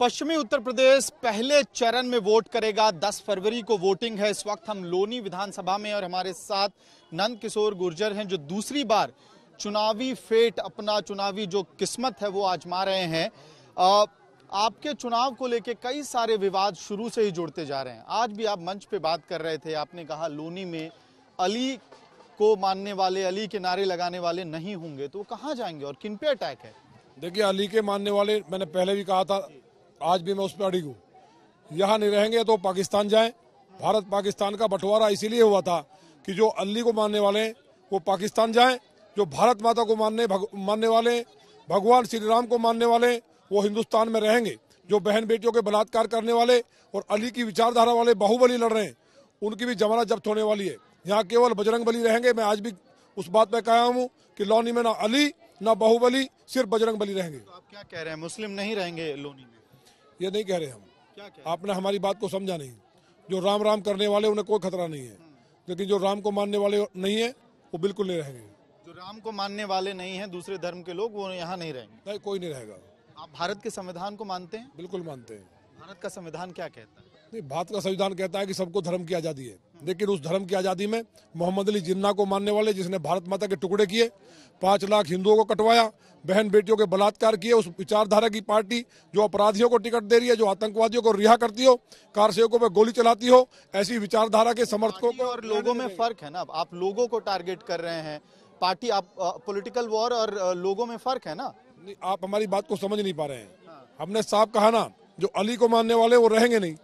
पश्चिमी उत्तर प्रदेश पहले चरण में वोट करेगा 10 फरवरी को वोटिंग है इस वक्त हम लोनी विधानसभा में और हमारे साथ नंद किशोर गुर्जर हैं जो दूसरी बार चुनावी फेट अपना चुनावी जो किस्मत है वो आजमा रहे हैं आपके चुनाव को लेके कई सारे विवाद शुरू से ही जुड़ते जा रहे हैं आज भी आप मंच पे बात कर रहे थे आपने कहा लोनी में अली को मानने वाले अली के नारे लगाने वाले नहीं होंगे तो वो कहाँ जाएंगे और किन पे अटैक है देखिए अली के मानने वाले मैंने पहले भी कहा था आज भी मैं उस पर अड़ी हूँ यहाँ नहीं रहेंगे तो पाकिस्तान जाएं भारत पाकिस्तान का बंटवारा इसीलिए हुआ था कि जो अली को मानने वाले वो पाकिस्तान जाएं जो भारत माता को मानने भग, मानने वाले भगवान श्री राम को मानने वाले वो हिंदुस्तान में रहेंगे जो बहन बेटियों के बलात्कार करने वाले और अली की विचारधारा वाले बाहुबली लड़ रहे हैं उनकी भी जमाना जब्त होने वाली है यहाँ केवल बजरंग बली रहेंगे मैं आज भी उस बात पर कहा हूँ कि लोनी में ना अली ना बाहुबली सिर्फ बजरंग बली रहेंगे तो आप क्या कह रहे हैं मुस्लिम नहीं रहेंगे लोनी में ये नहीं कह रहे हम क्या आपने हमारी बात को समझा नहीं जो राम राम करने वाले उन्हें कोई खतरा नहीं है हम्म। लेकिन जो राम को मानने वाले नहीं है वो बिल्कुल नहीं रहेंगे जो राम को मानने वाले नहीं है दूसरे धर्म के लोग वो यहाँ नहीं रहेंगे नहीं कोई नहीं रहेगा आप भारत के संविधान को मानते हैं बिल्कुल मानते हैं भारत का संविधान क्या कहता है नहीं भारत का संविधान कहता है कि सबको धर्म की आज़ादी है लेकिन उस धर्म की आज़ादी में मोहम्मद अली जिन्ना को मानने वाले जिसने भारत माता के टुकड़े किए पाँच लाख हिंदुओं को कटवाया बहन बेटियों के बलात्कार किए उस विचारधारा की पार्टी जो अपराधियों को टिकट दे रही है जो आतंकवादियों को रिहा करती हो कार सेवकों पर गोली चलाती हो ऐसी विचारधारा के समर्थकों को और लोगों में फर्क है ना आप लोगों को टारगेट कर रहे हैं पार्टी आप पोलिटिकल वॉर और लोगों में फर्क है ना आप हमारी बात को समझ नहीं पा रहे हैं हमने साफ कहा ना जो अली को मानने वाले वो रहेंगे नहीं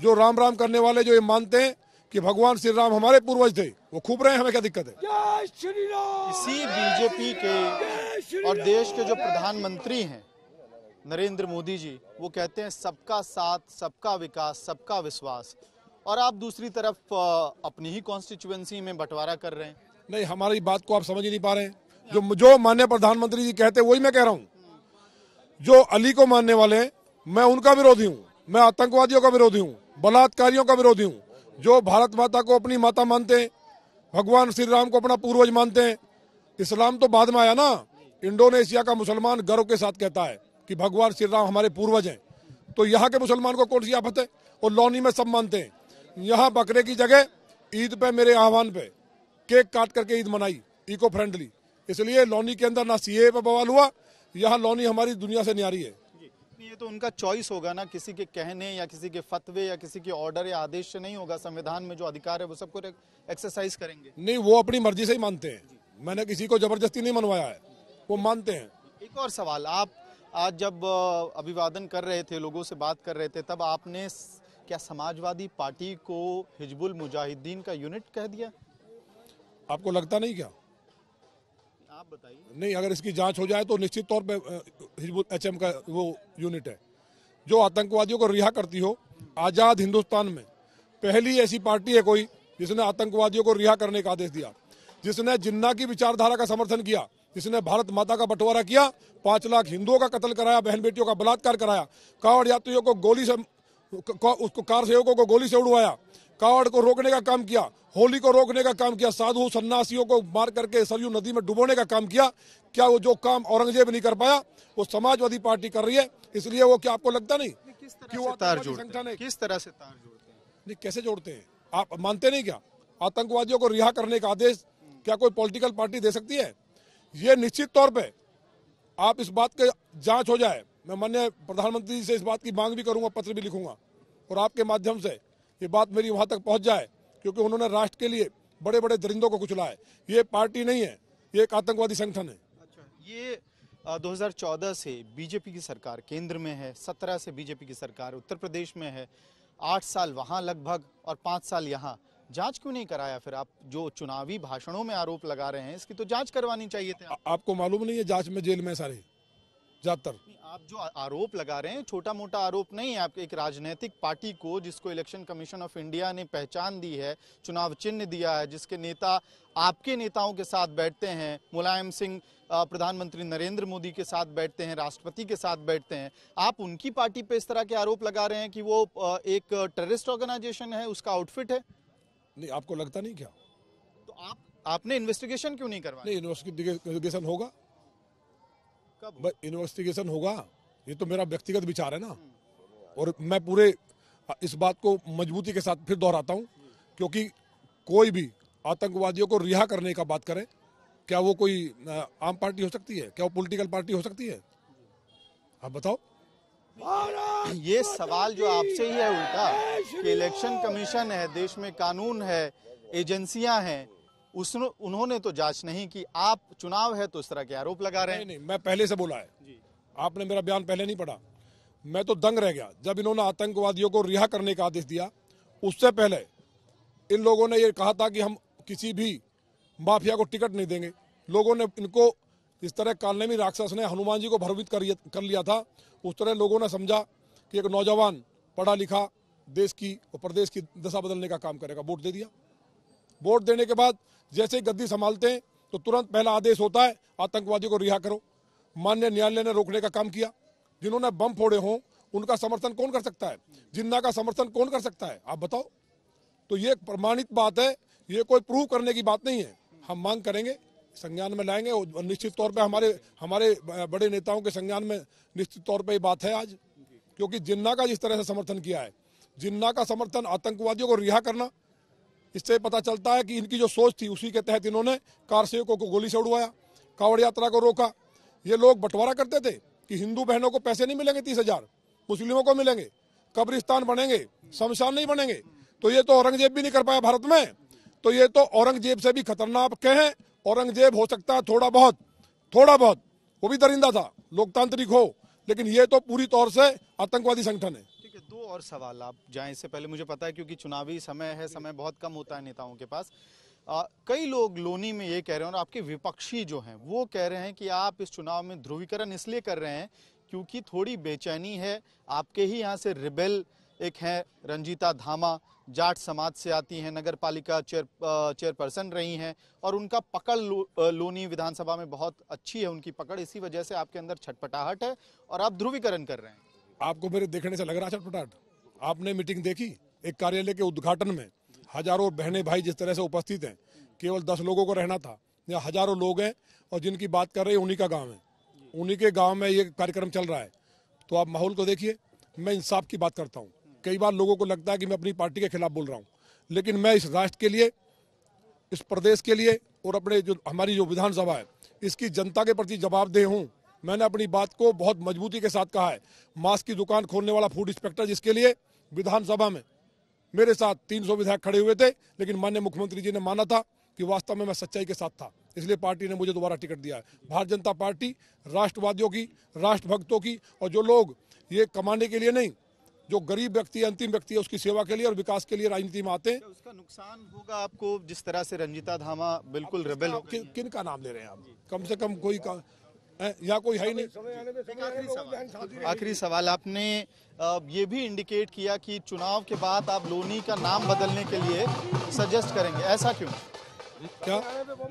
जो राम राम करने वाले जो ये मानते हैं कि भगवान श्री राम हमारे पूर्वज थे वो खूब रहे हमें क्या दिक्कत है इसी बीजेपी के और देश के जो प्रधानमंत्री हैं नरेंद्र मोदी जी वो कहते हैं सबका साथ सबका विकास सबका विश्वास और आप दूसरी तरफ अपनी ही कॉन्स्टिट्यूएंसी में बंटवारा कर रहे हैं नहीं हमारी बात को आप समझ ही नहीं पा रहे जो जो माननीय प्रधानमंत्री जी कहते हैं वही मैं कह रहा हूँ जो अली को मानने वाले हैं मैं उनका विरोधी हूँ मैं आतंकवादियों का विरोधी हूँ बलात्कारियों का विरोधी हूँ जो भारत माता को अपनी माता मानते हैं भगवान श्री राम को अपना पूर्वज मानते हैं इस्लाम तो बाद में आया ना इंडोनेशिया का मुसलमान गर्व के साथ कहता है कि भगवान श्री राम हमारे पूर्वज हैं तो यहाँ के मुसलमान को कौन सी आफत है और लोनी में सब मानते हैं यहाँ बकरे की जगह ईद पे मेरे आह्वान पे केक काट करके ईद मनाई इको फ्रेंडली इसलिए लोनी के अंदर ना सीए पे बवाल हुआ यहाँ लोनी हमारी दुनिया से न्यारी है क्योंकि ये तो उनका चॉइस होगा ना किसी के कहने या किसी के फतवे या किसी के ऑर्डर या आदेश से नहीं होगा संविधान में जो अधिकार है वो सबको एक्सरसाइज करेंगे नहीं वो अपनी मर्जी से ही मानते हैं मैंने किसी को जबरदस्ती नहीं मनवाया है वो मानते हैं एक और सवाल आप आज जब अभिवादन कर रहे थे लोगों से बात कर रहे थे तब आपने क्या समाजवादी पार्टी को हिजबुल मुजाहिदीन का यूनिट कह दिया आपको लगता नहीं क्या आप बताइए नहीं अगर इसकी जांच हो जाए तो निश्चित तौर पे हिजबुल एच का वो यूनिट है जो आतंकवादियों को रिहा करती हो आज़ाद हिंदुस्तान में पहली ऐसी पार्टी है कोई जिसने आतंकवादियों को रिहा करने का आदेश दिया जिसने जिन्ना की विचारधारा का समर्थन किया जिसने भारत माता का बंटवारा किया पांच लाख हिंदुओं का कत्ल कराया बहन बेटियों का बलात्कार कराया कांवड़ यात्रियों को गोली से उसको कार सेवकों को गोली से उड़वाया कावड़ को रोकने का काम किया होली को रोकने का काम किया साधु सन्यासियों को मार करके सरयू नदी में डुबोने का काम किया क्या वो जो काम औरंगजेब नहीं कर पाया वो समाजवादी पार्टी कर रही है इसलिए वो क्या आपको लगता नहीं किस तरह से तार जोड़ते किस तरह से तार जोड़ते नहीं कैसे जोड़ते हैं आप मानते नहीं क्या आतंकवादियों को रिहा करने का आदेश क्या कोई पॉलिटिकल पार्टी दे सकती है ये निश्चित तौर पर आप इस बात के जांच हो जाए मैं मान्य प्रधानमंत्री जी से इस बात की मांग भी करूंगा पत्र भी लिखूंगा और आपके माध्यम से ये बात मेरी वहां तक पहुंच जाए क्योंकि उन्होंने राष्ट्र के लिए बड़े बड़े दरिंदों को कुचला है ये पार्टी नहीं है ये एक आतंकवादी संगठन है अच्छा ये 2014 से बीजेपी की सरकार केंद्र में है 17 से बीजेपी की सरकार उत्तर प्रदेश में है आठ साल वहाँ लगभग और पाँच साल यहाँ जांच क्यों नहीं कराया फिर आप जो चुनावी भाषणों में आरोप लगा रहे हैं इसकी तो जांच करवानी चाहिए थे आपको मालूम नहीं है जांच में जेल में सारी ज्यादातर आप जो आरोप लगा रहे हैं छोटा मोटा आरोप नहीं है आपके एक राजनीतिक पार्टी को जिसको इलेक्शन कमीशन ऑफ इंडिया ने पहचान दी है चुनाव चिन्ह दिया है जिसके नेता आपके नेताओं के साथ बैठते हैं मुलायम सिंह प्रधानमंत्री नरेंद्र मोदी के साथ बैठते हैं राष्ट्रपति के साथ बैठते हैं आप उनकी पार्टी पे इस तरह के आरोप लगा रहे हैं कि वो एक टेररिस्ट ऑर्गेनाइजेशन है उसका आउटफिट है नहीं आपको लगता नहीं क्या तो आप आपने इन्वेस्टिगेशन क्यों नहीं करवाया नहीं इन्वेस्टिगेशन होगा कब इन्वेस्टिगेशन होगा ये तो मेरा व्यक्तिगत विचार है ना और मैं पूरे इस बात को मजबूती के साथ फिर दोहराता हूँ क्योंकि कोई भी आतंकवादियों को रिहा करने का बात करें क्या वो कोई आम पार्टी हो सकती है क्या वो पॉलिटिकल पार्टी हो सकती है आप बताओ ये सवाल जो आपसे ही है उल्टा कि इलेक्शन कमीशन है देश में कानून है एजेंसियां हैं उसने उन्होंने तो जांच नहीं की आप चुनाव है तो इस तरह के आरोप लगा रहे हैं नहीं, मैं पहले से बोला है आपने मेरा बयान पहले नहीं पढ़ा मैं तो दंग रह गया जब इन्होंने आतंकवादियों को रिहा करने का आदेश दिया उससे पहले इन लोगों ने ये कहा था कि हम किसी भी माफिया को टिकट नहीं देंगे लोगों ने इनको इस तरह कालने में राक्षस ने हनुमान जी को भरभीत कर लिया था उस तरह लोगों ने समझा कि एक नौजवान पढ़ा लिखा देश की और प्रदेश की दशा बदलने का काम करेगा वोट दे दिया वोट देने के बाद जैसे ही गद्दी संभालते हैं तो तुरंत पहला आदेश होता है आतंकवादी को रिहा करो मान्य न्यायालय ने रोकने का काम किया जिन्होंने बम फोड़े हों उनका समर्थन कौन कर सकता है जिन्ना का समर्थन कौन कर सकता है आप बताओ तो ये प्रमाणित बात है ये कोई प्रूव करने की बात नहीं है हम मांग करेंगे संज्ञान में लाएंगे और निश्चित तौर पे हमारे हमारे बड़े नेताओं के संज्ञान में निश्चित तौर पे ये बात है आज क्योंकि जिन्ना का जिस तरह से समर्थन किया है जिन्ना का समर्थन आतंकवादियों को रिहा करना इससे पता चलता है कि इनकी जो सोच थी उसी के तहत इन्होंने कार सेवकों को गोली से उड़वाया कावड़ यात्रा को रोका ये लोग बंटवारा करते थे कि हिंदू बहनों को पैसे नहीं मिलेंगे तीस हजार मुस्लिमों को मिलेंगे कब्रिस्तान बनेंगे शमशान नहीं बनेंगे तो ये तो औरंगजेब भी नहीं कर पाया भारत में तो ये तो औरंगजेब से भी खतरनाक के हैं औरंगजेब हो सकता है थोड़ा बहुत थोड़ा बहुत वो भी दरिंदा था लोकतांत्रिक हो लेकिन ये तो पूरी तौर से आतंकवादी संगठन है के दो और सवाल आप जाए इससे पहले मुझे पता है क्योंकि चुनावी समय है समय बहुत कम होता है नेताओं के पास आ, कई लोग लोनी में ये कह रहे हैं और आपके विपक्षी जो हैं वो कह रहे हैं कि आप इस चुनाव में ध्रुवीकरण इसलिए कर रहे हैं क्योंकि थोड़ी बेचैनी है आपके ही यहाँ से रिबेल एक हैं रंजीता धामा जाट समाज से आती हैं नगर पालिका चेयर चेयरपर्सन रही हैं और उनका पकड़ लो, लोनी विधानसभा में बहुत अच्छी है उनकी पकड़ इसी वजह से आपके अंदर छटपटाहट है और आप ध्रुवीकरण कर रहे हैं आपको मेरे देखने से लग रहा है चटपटाट आपने मीटिंग देखी एक कार्यालय के उद्घाटन में हजारों बहने भाई जिस तरह से उपस्थित हैं केवल दस लोगों को रहना था या हजारों लोग हैं और जिनकी बात कर रहे हैं उन्हीं का गाँव है उन्हीं के गाँव में ये कार्यक्रम चल रहा है तो आप माहौल को देखिए मैं इंसाफ की बात करता हूँ कई बार लोगों को लगता है कि मैं अपनी पार्टी के खिलाफ बोल रहा हूँ लेकिन मैं इस राष्ट्र के लिए इस प्रदेश के लिए और अपने जो हमारी जो विधानसभा है इसकी जनता के प्रति जवाबदेह हूँ मैंने अपनी बात को बहुत मजबूती के साथ कहा है मास्क की दुकान खोलने वाला फूड इंस्पेक्टर जिसके लिए विधानसभा में मेरे साथ 300 विधायक खड़े हुए थे लेकिन मान्य मुख्यमंत्री जी ने माना था कि वास्तव में मैं सच्चाई के साथ था इसलिए पार्टी ने मुझे दोबारा टिकट दिया है भारतीय जनता पार्टी राष्ट्रवादियों की राष्ट्रभक्तों की और जो लोग ये कमाने के लिए नहीं जो गरीब व्यक्ति अंतिम व्यक्ति है उसकी सेवा के लिए और विकास के लिए राजनीति में आते हैं अच्छा, उसका नुकसान होगा आपको जिस तरह से रंजिता धामा बिल्कुल रेबेल कि, किन का नाम ले रहे हैं आप कम से कम कोई का, या कोई है ही नहीं आखिरी सवाल आपने ये भी इंडिकेट किया कि चुनाव के बाद आप लोनी का नाम बदलने के लिए सजेस्ट करेंगे ऐसा क्यों क्या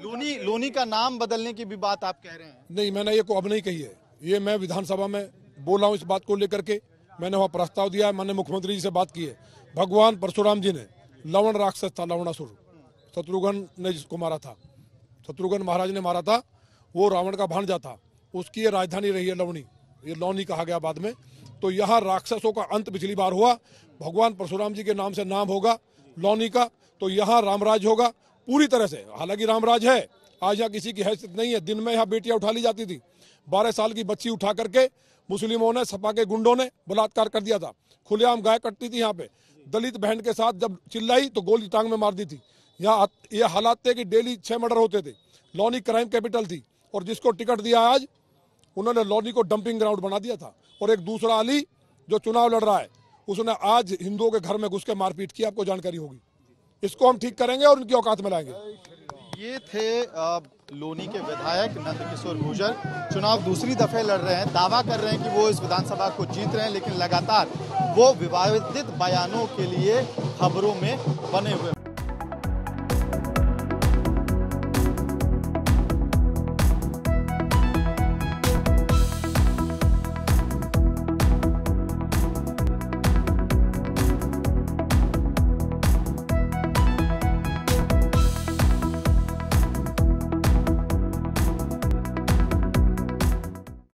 लोनी लोनी का नाम बदलने की भी बात आप कह रहे हैं नहीं मैंने ये को अब नहीं कही है ये मैं विधानसभा में बोला हूँ इस बात को लेकर के मैंने वहाँ प्रस्ताव दिया है मैंने मुख्यमंत्री जी से बात की है भगवान परशुराम जी ने लवण राक्षस था लवणासुर शत्रुघ्न ने जिसको मारा था शत्रुघ्न महाराज ने मारा था वो रावण का भांजा था उसकी ये राजधानी रही है लवणी ये लौनी कहा गया बाद में तो यहाँ राक्षसों का अंत पिछली बार हुआ भगवान परशुराम जी के नाम से नाम होगा लौनी का तो यहाँ रामराज होगा पूरी तरह से हालांकि रामराज है आज यहाँ किसी की हैसियत नहीं है दिन में यहाँ बेटियां उठा ली जाती थी बारह साल की बच्ची उठा करके मुस्लिमों ने सपा के गुंडों ने बलात्कार कर दिया था खुलेआम गाय कटती थी यहाँ पे दलित बहन के साथ जब चिल्लाई तो गोली टांग में मार दी थी यहाँ ये हालात थे कि डेली छह मर्डर होते थे लॉनी क्राइम कैपिटल थी और जिसको टिकट दिया आज उन्होंने लोनी को डंपिंग ग्राउंड बना दिया था और एक दूसरा अली जो चुनाव लड़ रहा है उसने आज हिंदुओं के घर में घुस के मारपीट की आपको जानकारी होगी इसको हम ठीक करेंगे और उनकी औकात में लाएंगे ये थे लोनी के विधायक नंद किशोर गुर्जर चुनाव दूसरी दफे लड़ रहे हैं दावा कर रहे हैं कि वो इस विधानसभा को जीत रहे हैं लेकिन लगातार वो विवादित बयानों के लिए खबरों में बने हुए